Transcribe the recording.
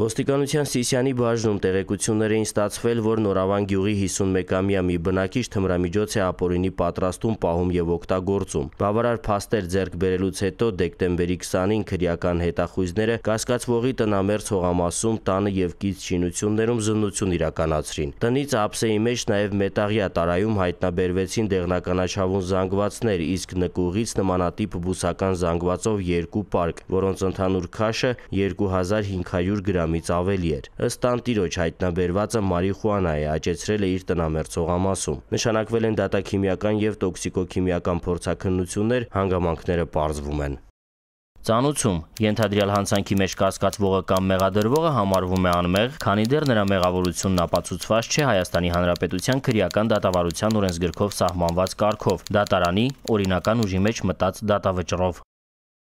Ոստիկանության Սիսյանի բաժնում տեղեկություններ էին ստացվել, որ Նորավան գյուղի 51-ամյա մի բնակիչ թմրամիջոց է ապօրինի պատրաստում, պահում եւ օգտագործում։ Բավարար փաստեր ձեռք բերելուց հետո դեկտեմբերի 20-ին քրեական հետախույզները Կասկածվողի տնամերձ հողամասում տանը եւ կից շինություններում զննություն իրականացրին։ Տնից ափսեի մեջ նաեւ մետաղյա տարայում հայտնաբերվեցին դեղնականաչավուն զանգվածներ, իսկ նկուղից նմանատիպ բուսական զանգվածով երկու պարկ, որոնց ընդհանուր քաշը 2500 գրամ գրամից ավելի էր։ Ըստ տանտիրոջ հայտնաբերվածը մարիխուանա է աճեցրել է իր տնամերձող ամասում։ Նշանակվել են դատաքիմիական եւ տոքսիկոքիմիական փորձաքննություններ, հանգամանքները պարզվում են։ Ծանուցում ենթադրյալ հանցանքի մեջ կասկածվողը կամ մեղադրվողը համարվում է անմեղ, քանի դեռ նրա մեղավորությունն ապացուցված չէ Հայաստանի Հանրապետության քրեական դատավարության օրենսգրքով սահմանված կարգով՝ դատարանի օրինական ուժի մեջ մտած դատավճռով։